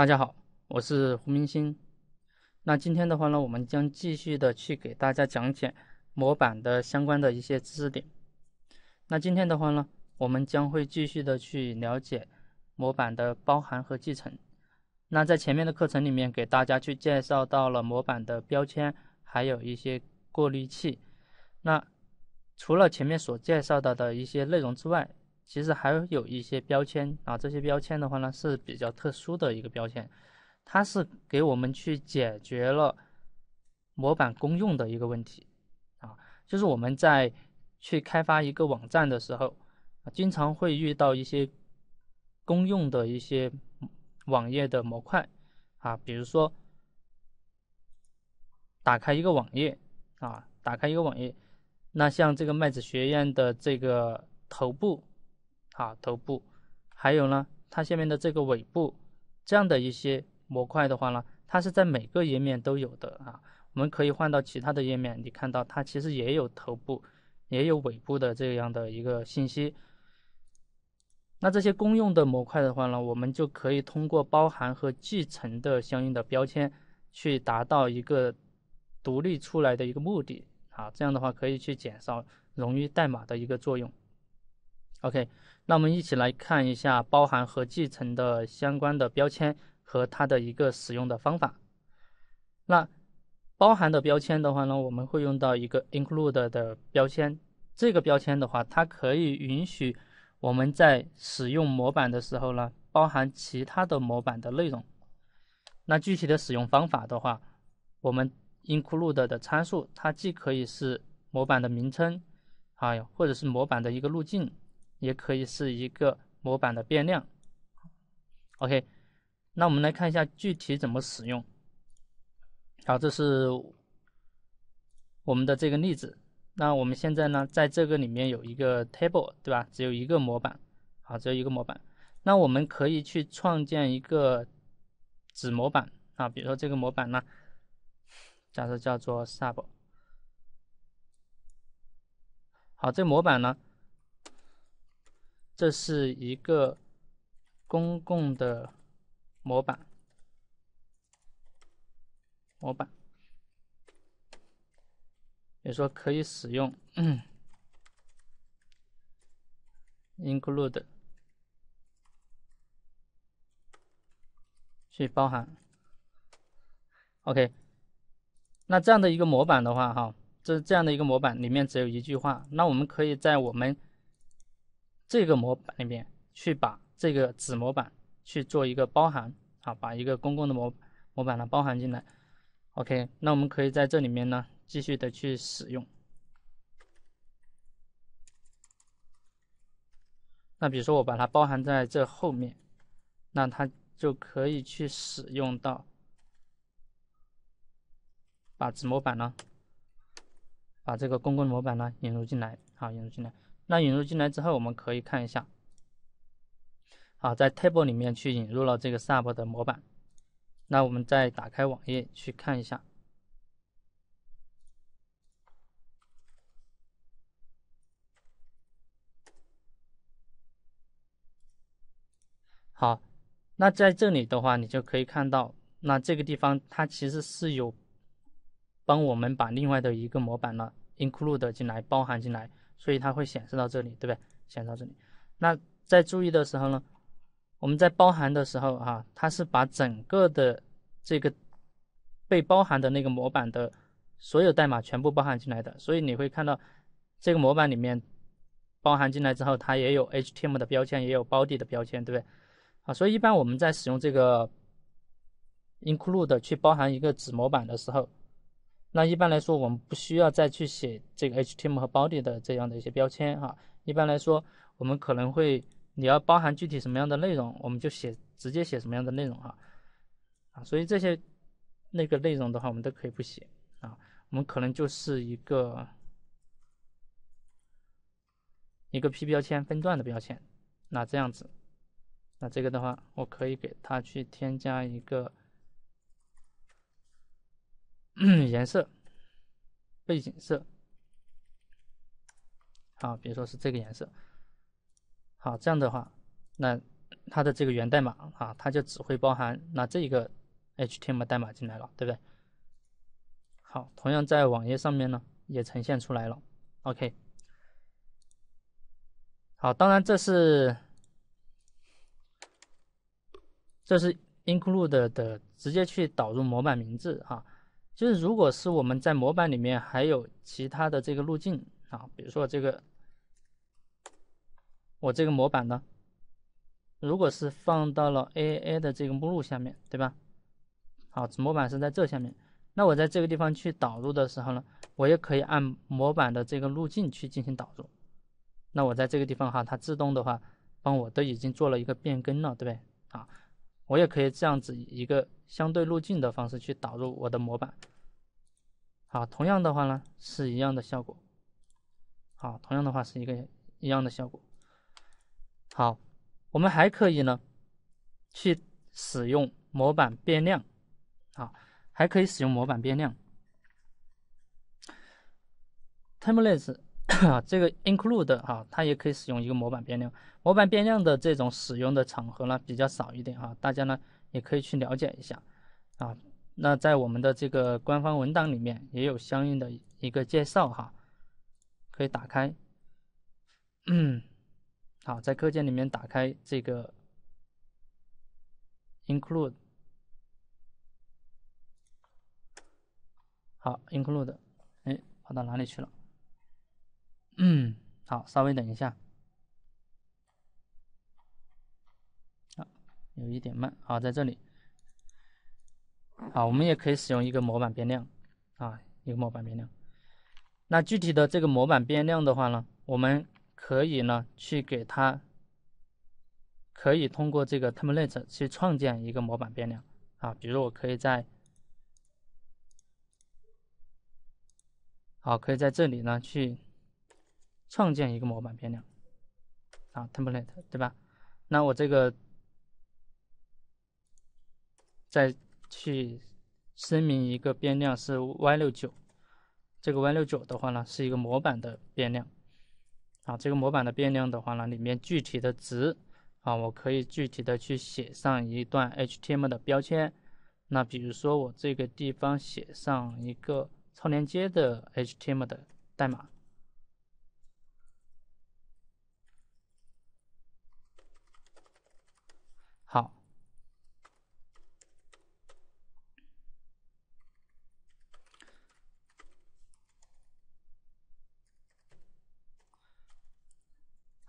大家好，我是胡明星。那今天的话呢，我们将继续的去给大家讲解模板的相关的一些知识点。那今天的话呢，我们将会继续的去了解模板的包含和继承。那在前面的课程里面，给大家去介绍到了模板的标签，还有一些过滤器。那除了前面所介绍到的一些内容之外，其实还有一些标签啊，这些标签的话呢是比较特殊的一个标签，它是给我们去解决了模板公用的一个问题啊，就是我们在去开发一个网站的时候，经常会遇到一些公用的一些网页的模块啊，比如说打开一个网页啊，打开一个网页，那像这个麦子学院的这个头部。啊，头部，还有呢，它下面的这个尾部，这样的一些模块的话呢，它是在每个页面都有的啊。我们可以换到其他的页面，你看到它其实也有头部，也有尾部的这样的一个信息。那这些公用的模块的话呢，我们就可以通过包含和继承的相应的标签，去达到一个独立出来的一个目的啊。这样的话可以去减少冗余代码的一个作用。OK，那我们一起来看一下包含和继承的相关的标签和它的一个使用的方法。那包含的标签的话呢，我们会用到一个 include 的标签。这个标签的话，它可以允许我们在使用模板的时候呢，包含其他的模板的内容。那具体的使用方法的话，我们 include 的参数，它既可以是模板的名称，还有或者是模板的一个路径。也可以是一个模板的变量，OK。那我们来看一下具体怎么使用。好，这是我们的这个例子。那我们现在呢，在这个里面有一个 table，对吧？只有一个模板，好，只有一个模板。那我们可以去创建一个子模板啊，比如说这个模板呢，假设叫做 sub。好，这个模板呢。这是一个公共的模板，模板，也说可以使用嗯、include 去包含。OK，那这样的一个模板的话，哈，这这样的一个模板里面只有一句话，那我们可以在我们。这个模板里面去把这个子模板去做一个包含啊，把一个公共的模模板呢包含进来。OK，那我们可以在这里面呢继续的去使用。那比如说我把它包含在这后面，那它就可以去使用到把子模板呢，把这个公共模板呢引入进来啊，引入进来。那引入进来之后，我们可以看一下。好，在 table 里面去引入了这个 sub 的模板。那我们再打开网页去看一下。好，那在这里的话，你就可以看到，那这个地方它其实是有帮我们把另外的一个模板呢 include 进来，包含进来。所以它会显示到这里，对不对？显示到这里。那在注意的时候呢，我们在包含的时候啊，它是把整个的这个被包含的那个模板的所有代码全部包含进来的。所以你会看到这个模板里面包含进来之后，它也有 HTML 的标签，也有 body 的标签，对不对？啊，所以一般我们在使用这个 include 去包含一个子模板的时候。那一般来说，我们不需要再去写这个 HTML 和 body 的这样的一些标签哈。一般来说，我们可能会你要包含具体什么样的内容，我们就写直接写什么样的内容哈。啊，所以这些那个内容的话，我们都可以不写啊。我们可能就是一个一个 p 标签分段的标签。那这样子，那这个的话，我可以给它去添加一个。颜色，背景色，好，比如说是这个颜色，好，这样的话，那它的这个源代码啊，它就只会包含那这一个 HTML 代码进来了，对不对？好，同样在网页上面呢，也呈现出来了。OK，好，当然这是这是 include 的直接去导入模板名字啊。就是如果是我们在模板里面还有其他的这个路径啊，比如说这个我这个模板呢，如果是放到了 A A 的这个目录下面，对吧？好，模板是在这下面，那我在这个地方去导入的时候呢，我也可以按模板的这个路径去进行导入。那我在这个地方哈，它自动的话帮我都已经做了一个变更了，对不对？啊，我也可以这样子一个相对路径的方式去导入我的模板。好，同样的话呢，是一样的效果。好，同样的话是一个一样的效果。好，我们还可以呢，去使用模板变量。啊，还可以使用模板变量。template 啊，这个 include 啊，它也可以使用一个模板变量。模板变量的这种使用的场合呢，比较少一点啊，大家呢也可以去了解一下。啊。那在我们的这个官方文档里面也有相应的一个介绍哈，可以打开。好，在课件里面打开这个 include。好，include，哎，跑到哪里去了？好，稍微等一下。好，有一点慢。好，在这里。啊，我们也可以使用一个模板变量啊，一个模板变量。那具体的这个模板变量的话呢，我们可以呢去给它，可以通过这个 template 去创建一个模板变量啊。比如我可以在，好，可以在这里呢去创建一个模板变量啊，template 对吧？那我这个在。去声明一个变量是 y69，这个 y69 的话呢，是一个模板的变量。啊，这个模板的变量的话呢，里面具体的值啊，我可以具体的去写上一段 HTML 的标签。那比如说我这个地方写上一个超链接的 HTML 的代码。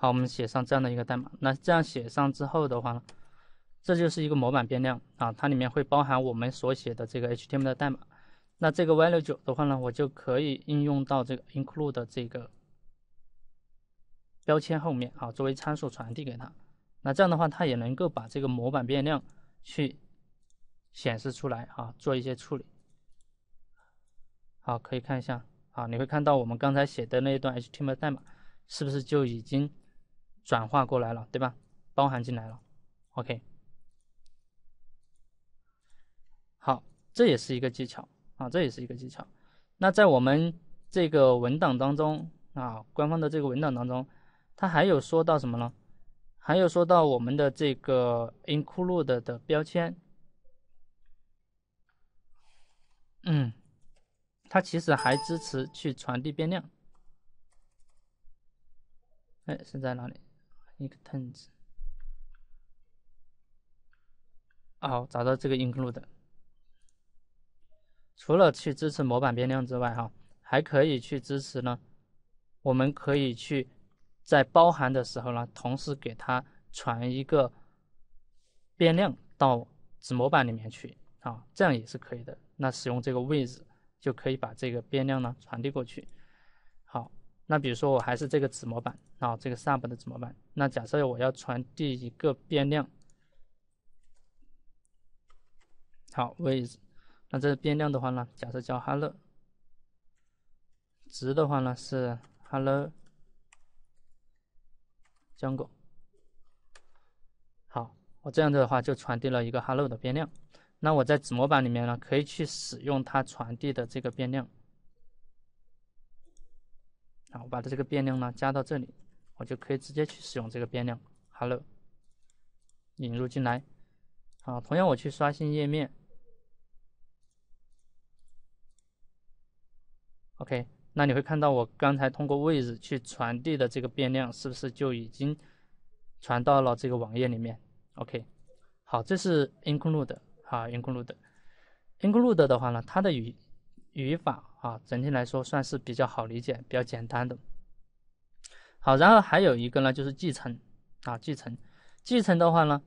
好，我们写上这样的一个代码。那这样写上之后的话呢，这就是一个模板变量啊，它里面会包含我们所写的这个 HTML 的代码。那这个 value9 的话呢，我就可以应用到这个 include 的这个标签后面啊，作为参数传递给它。那这样的话，它也能够把这个模板变量去显示出来啊，做一些处理。好，可以看一下啊，你会看到我们刚才写的那一段 HTML 代码是不是就已经。转化过来了，对吧？包含进来了，OK。好，这也是一个技巧啊，这也是一个技巧。那在我们这个文档当中啊，官方的这个文档当中，它还有说到什么呢？还有说到我们的这个 include 的标签，嗯，它其实还支持去传递变量。哎，是在哪里？extends，好，找到这个 include。除了去支持模板变量之外，哈，还可以去支持呢。我们可以去在包含的时候呢，同时给它传一个变量到子模板里面去，啊，这样也是可以的。那使用这个 with 就可以把这个变量呢传递过去。那比如说，我还是这个子模板，啊，这个 sub 的子模板。那假设我要传递一个变量，好 w t h 那这个变量的话呢，假设叫 hello，值的话呢是 hello，浆果。好，我这样子的话就传递了一个 hello 的变量。那我在子模板里面呢，可以去使用它传递的这个变量。我把这个变量呢加到这里，我就可以直接去使用这个变量。Hello，引入进来。好，同样我去刷新页面。OK，那你会看到我刚才通过位置去传递的这个变量，是不是就已经传到了这个网页里面？OK，好，这是 include 啊，include。include 的话呢，它的语语法啊，整体来说算是比较好理解、比较简单的。好，然后还有一个呢，就是继承啊，继承，继承的话呢，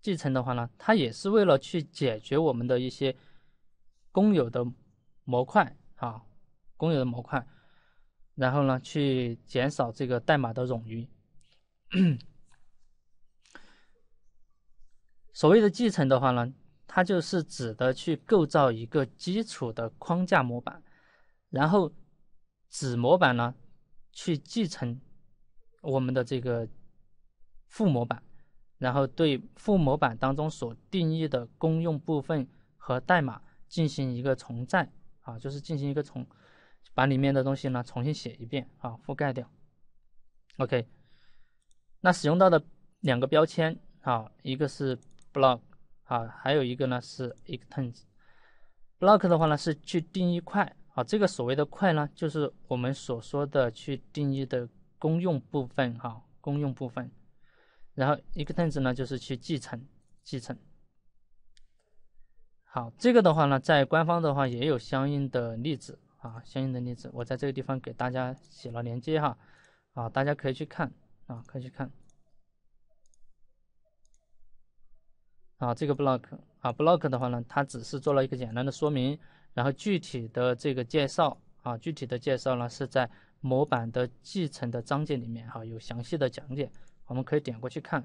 继承的话呢，它也是为了去解决我们的一些公有的模块啊，公有的模块，然后呢，去减少这个代码的冗余。所谓的继承的话呢？它就是指的去构造一个基础的框架模板，然后子模板呢，去继承我们的这个父模板，然后对父模板当中所定义的公用部分和代码进行一个重载啊，就是进行一个重，把里面的东西呢重新写一遍啊，覆盖掉。OK，那使用到的两个标签啊，一个是 b l o c k 啊，还有一个呢是 extends block 的话呢是去定义块啊，这个所谓的块呢就是我们所说的去定义的公用部分哈，公用部分。然后 extends 呢就是去继承继承。好，这个的话呢在官方的话也有相应的例子啊，相应的例子，我在这个地方给大家写了连接哈，啊大家可以去看啊，可以去看。啊，这个 block 啊，block 的话呢，它只是做了一个简单的说明，然后具体的这个介绍啊，具体的介绍呢是在模板的继承的章节里面哈，有详细的讲解，我们可以点过去看，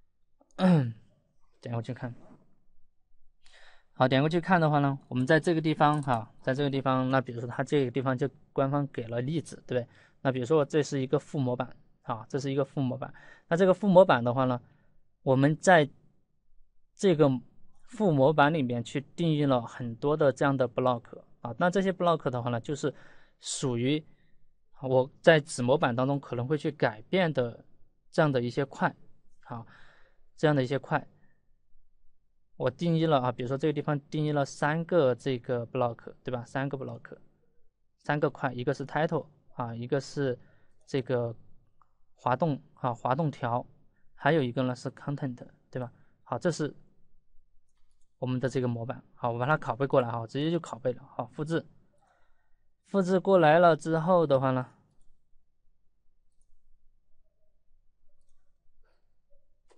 点过去看。好，点过去看的话呢，我们在这个地方哈，在这个地方，那比如说它这个地方就官方给了例子，对不对？那比如说这是一个副模板啊，这是一个副模板，那这个副模板的话呢，我们在这个副模板里面去定义了很多的这样的 block 啊，那这些 block 的话呢，就是属于我在子模板当中可能会去改变的这样的一些块，啊，这样的一些块，我定义了啊，比如说这个地方定义了三个这个 block，对吧？三个 block，三个块，一个是 title 啊，一个是这个滑动啊滑动条，还有一个呢是 content，对吧？好，这是。我们的这个模板，好，我把它拷贝过来哈，直接就拷贝了，好，复制，复制过来了之后的话呢，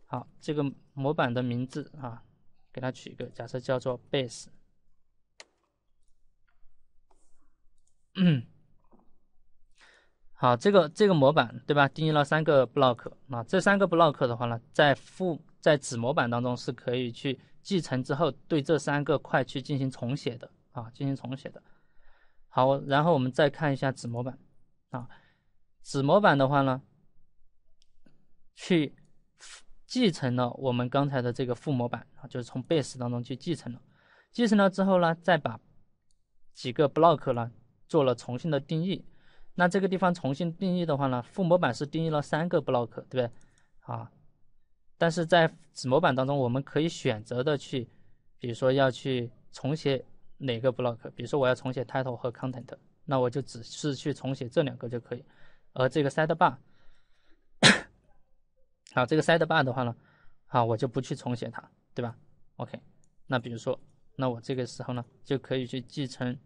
好，这个模板的名字啊，给它取一个，假设叫做 base。嗯，好，这个这个模板对吧？定义了三个 block，那这三个 block 的话呢，在父在子模板当中是可以去。继承之后，对这三个块去进行重写的啊，进行重写的。好，然后我们再看一下子模板啊，子模板的话呢，去继承了我们刚才的这个父模板啊，就是从 base 当中去继承了。继承了之后呢，再把几个 block 呢做了重新的定义。那这个地方重新定义的话呢，父模板是定义了三个 block，对不对啊？但是在子模板当中，我们可以选择的去，比如说要去重写哪个 block，比如说我要重写 title 和 content，那我就只是去重写这两个就可以。而这个 side bar，啊，这个 side bar 的话呢，啊，我就不去重写它，对吧？OK，那比如说，那我这个时候呢，就可以去继承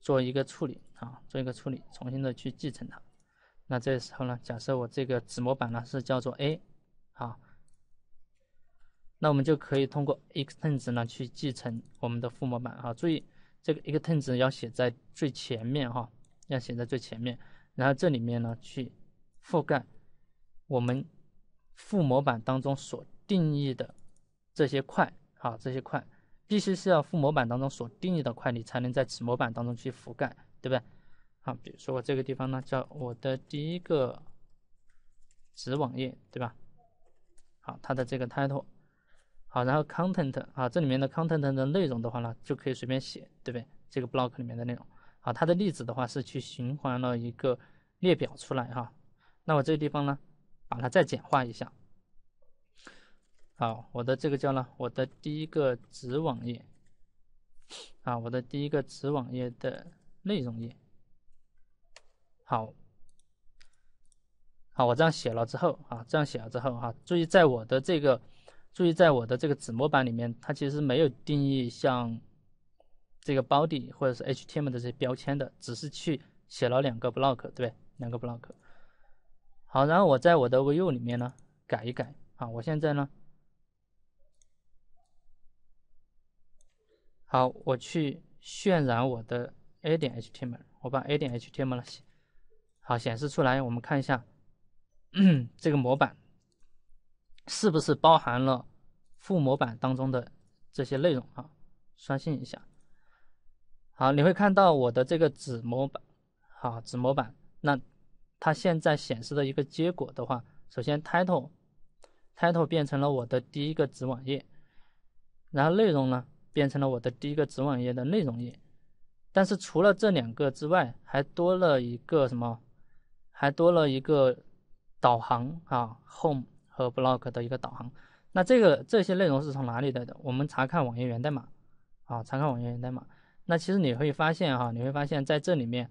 做一个处理啊，做一个处理，重新的去继承它。那这时候呢，假设我这个子模板呢是叫做 A。好，那我们就可以通过 extends 呢去继承我们的父模板啊。注意这个 extends 要写在最前面哈，要写在最前面。然后这里面呢去覆盖我们父模板当中所定义的这些块，啊，这些块必须是要父模板当中所定义的块，你才能在子模板当中去覆盖，对不对？好，比如说我这个地方呢叫我的第一个子网页，对吧？好，它的这个 title，好，然后 content，啊，这里面的 content 的内容的话呢，就可以随便写，对不对？这个 block 里面的内容，好，它的例子的话是去循环了一个列表出来哈，那我这个地方呢，把它再简化一下，好，我的这个叫呢，我的第一个子网页，啊，我的第一个子网页的内容页，好。啊，我这样写了之后啊，这样写了之后哈，注意在我的这个，注意在我的这个子模板里面，它其实没有定义像这个 body 或者是 HTML 的这些标签的，只是去写了两个 block，对，两个 block。好，然后我在我的 v i e w 里面呢改一改啊，我现在呢，好，我去渲染我的 a 点 HTML，我把 a 点 HTML 呢，好显示出来，我们看一下。这个模板是不是包含了副模板当中的这些内容啊？刷新一下。好，你会看到我的这个子模板，好子模板，那它现在显示的一个结果的话，首先 title title 变成了我的第一个子网页，然后内容呢变成了我的第一个子网页的内容页，但是除了这两个之外，还多了一个什么？还多了一个。导航啊，home 和 b l o c k 的一个导航，那这个这些内容是从哪里来的？我们查看网页源代码啊，查看网页源代码。那其实你会发现哈，你会发现在这里面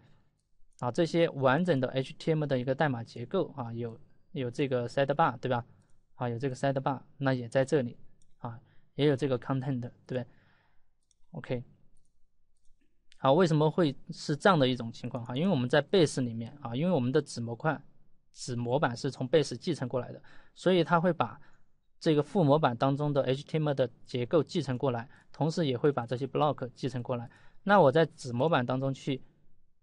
啊，这些完整的 HTML 的一个代码结构啊，有有这个 side bar 对吧？啊，有这个 side bar，那也在这里啊，也有这个 content 对不对？OK，好，为什么会是这样的一种情况哈？因为我们在 base 里面啊，因为我们的子模块。子模板是从 base 继承过来的，所以它会把这个副模板当中的 HTML 的结构继承过来，同时也会把这些 block 继承过来。那我在子模板当中去，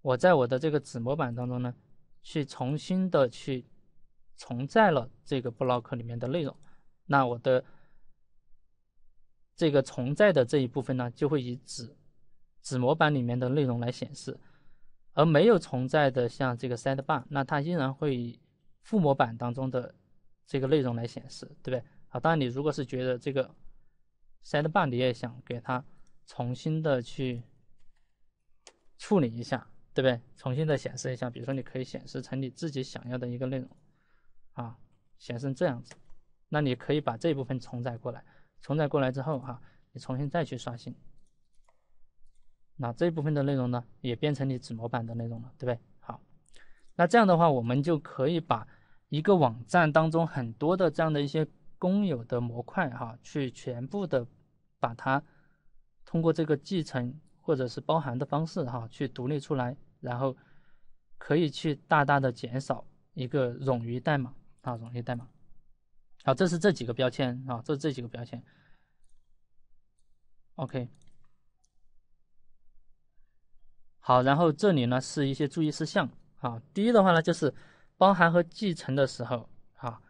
我在我的这个子模板当中呢，去重新的去重载了这个 block 里面的内容。那我的这个重载的这一部分呢，就会以子子模板里面的内容来显示，而没有重载的像这个 sidebar，那它依然会以副模板当中的这个内容来显示，对不对？啊，当然你如果是觉得这个 s e t e b a r 你也想给它重新的去处理一下，对不对？重新的显示一下，比如说你可以显示成你自己想要的一个内容，啊，显示成这样子，那你可以把这部分重载过来，重载过来之后哈，你重新再去刷新，那这部分的内容呢，也变成你子模板的内容了，对不对？那这样的话，我们就可以把一个网站当中很多的这样的一些公有的模块，哈，去全部的把它通过这个继承或者是包含的方式，哈，去独立出来，然后可以去大大的减少一个冗余代码啊，冗余代码。好，这是这几个标签啊，这是这几个标签。OK，好，然后这里呢是一些注意事项。啊，第一的话呢，就是包含和继承的时候，啊，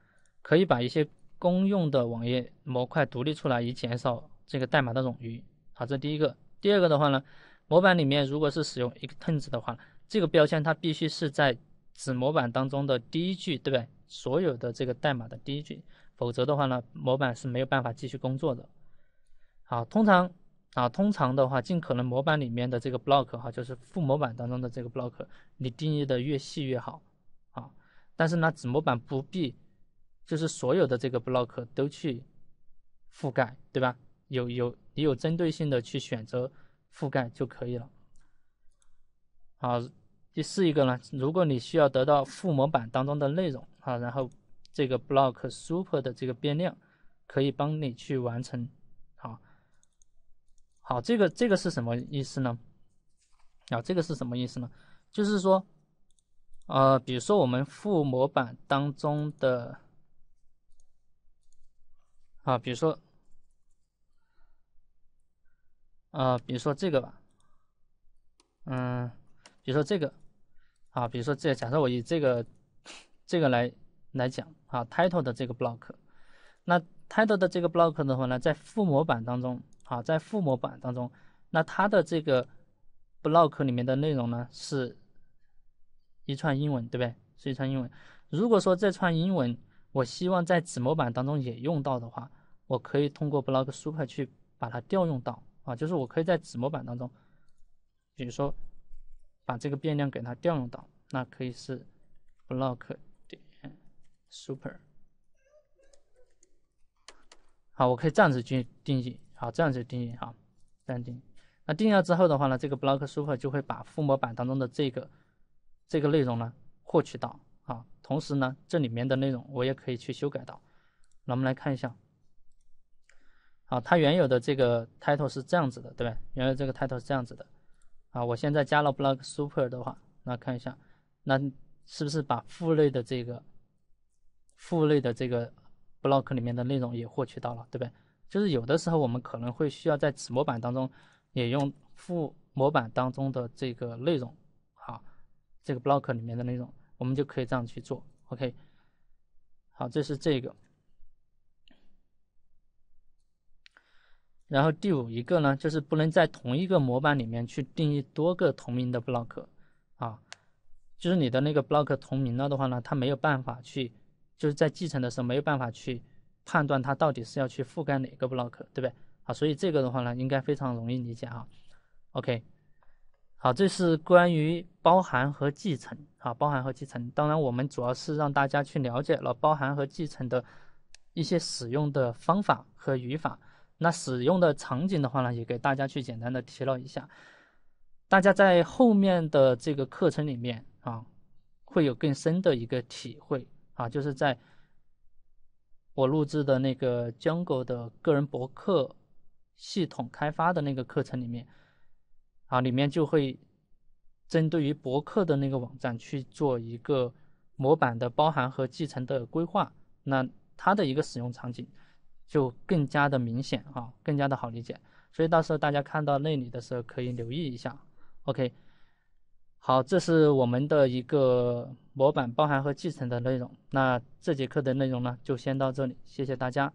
可以把一些公用的网页模块独立出来，以减少这个代码的冗余。啊，这第一个。第二个的话呢，模板里面如果是使用 extends 的话，这个标签它必须是在子模板当中的第一句，对不对？所有的这个代码的第一句，否则的话呢，模板是没有办法继续工作的。好，通常。啊，通常的话，尽可能模板里面的这个 block 哈，就是副模板当中的这个 block，你定义的越细越好啊。但是呢，子模板不必，就是所有的这个 block 都去覆盖，对吧？有有，你有针对性的去选择覆盖就可以了。好，第四一个呢，如果你需要得到副模板当中的内容啊，然后这个 block super 的这个变量可以帮你去完成。好，这个这个是什么意思呢？啊，这个是什么意思呢？就是说，呃，比如说我们父模板当中的，啊，比如说，啊，比如说这个吧，嗯，比如说这个，啊，比如说这，假设我以这个这个来来讲啊，title 的这个 block，那 title 的这个 block 的话呢，在父模板当中。啊，在父模板当中，那它的这个 block 里面的内容呢，是一串英文，对不对？是一串英文。如果说这串英文我希望在子模板当中也用到的话，我可以通过 block super 去把它调用到啊，就是我可以在子模板当中，比如说把这个变量给它调用到，那可以是 block 点 super。好，我可以这样子去定义。好，这样就定义哈，这样定。义。那定义了之后的话呢，这个 block super 就会把父模板当中的这个这个内容呢获取到啊。同时呢，这里面的内容我也可以去修改到。那我们来看一下，好，它原有的这个 title 是这样子的，对吧？原来这个 title 是这样子的啊。我现在加了 block super 的话，那看一下，那是不是把父类的这个父类的这个 block 里面的内容也获取到了，对不对？就是有的时候我们可能会需要在此模板当中也用副模板当中的这个内容，好，这个 block 里面的内容，我们就可以这样去做。OK，好，这是这个。然后第五一个呢，就是不能在同一个模板里面去定义多个同名的 block，啊，就是你的那个 block 同名了的话呢，它没有办法去，就是在继承的时候没有办法去。判断它到底是要去覆盖哪个 block，对不对？好，所以这个的话呢，应该非常容易理解啊。OK，好，这是关于包含和继承啊，包含和继承。当然，我们主要是让大家去了解了包含和继承的一些使用的方法和语法。那使用的场景的话呢，也给大家去简单的提了一下。大家在后面的这个课程里面啊，会有更深的一个体会啊，就是在。我录制的那个 j u n g e 的个人博客系统开发的那个课程里面，啊，里面就会针对于博客的那个网站去做一个模板的包含和继承的规划，那它的一个使用场景就更加的明显啊，更加的好理解，所以到时候大家看到那里的时候可以留意一下，OK。好，这是我们的一个模板包含和继承的内容。那这节课的内容呢，就先到这里，谢谢大家。